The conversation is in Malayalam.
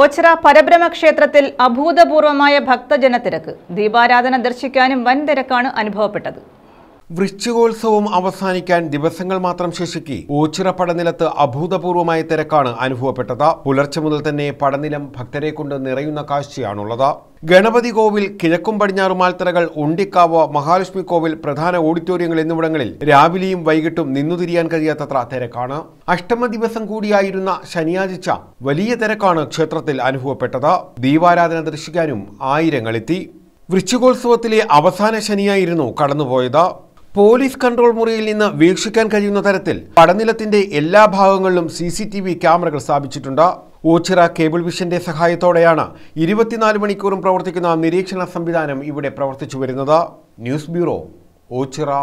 ഓച്ചിറ പരബ്രഹ്മ ക്ഷേത്രത്തിൽ അഭൂതപൂർവമായ ഭക്തജനത്തിരക്ക് ദീപാരാധന ദർശിക്കാനും വൻ തിരക്കാണ് അനുഭവപ്പെട്ടത് വൃശ്ചികോത്സവം അവസാനിക്കാൻ ദിവസങ്ങൾ മാത്രം ശേഷിക്കെ ഓച്ചിറ പടനിലത്ത് അഭൂതപൂർവമായ തിരക്കാണ് അനുഭവപ്പെട്ടത് പുലർച്ചെ മുതൽ തന്നെ പടനിലം ഭക്തരെ കൊണ്ട് നിറയുന്ന കാഴ്ചയാണുള്ളത് ഗണപതി കോവിൽ കിഴക്കും പടിഞ്ഞാറും ആൽത്തറകൾ ഉണ്ടിക്കാവ് മഹാലക്ഷ്മി കോവിൽ പ്രധാന ഓഡിറ്റോറിയങ്ങൾ എന്നിവിടങ്ങളിൽ രാവിലെയും വൈകിട്ടും നിന്നു തിരിയാൻ കഴിയാത്തത്ര തിരക്കാണ് അഷ്ടമ ദിവസം കൂടിയായിരുന്ന ശനിയാഴ്ച വലിയ തിരക്കാണ് ക്ഷേത്രത്തിൽ അനുഭവപ്പെട്ടത് ദീപാരാധന ദർശിക്കാനും ആയിരങ്ങളെത്തി വൃശ്ചികോത്സവത്തിലെ അവസാന ശനിയായിരുന്നു കടന്നുപോയത് പോലീസ് കൺട്രോൾ മുറിയിൽ നിന്ന് വീക്ഷിക്കാൻ കഴിയുന്ന തരത്തിൽ പടനിലത്തിന്റെ എല്ലാ ഭാഗങ്ങളിലും സി സി ടി വി ക്യാമറകൾ സ്ഥാപിച്ചിട്ടുണ്ട് ഓച്ചിറ കേബിൾ വിഷന്റെ സഹായത്തോടെയാണ് ഇരുപത്തിനാല് മണിക്കൂറും പ്രവർത്തിക്കുന്ന നിരീക്ഷണ സംവിധാനം ഇവിടെ പ്രവർത്തിച്ചു വരുന്നത് ന്യൂസ് ബ്യൂറോ ഓച്ചിറ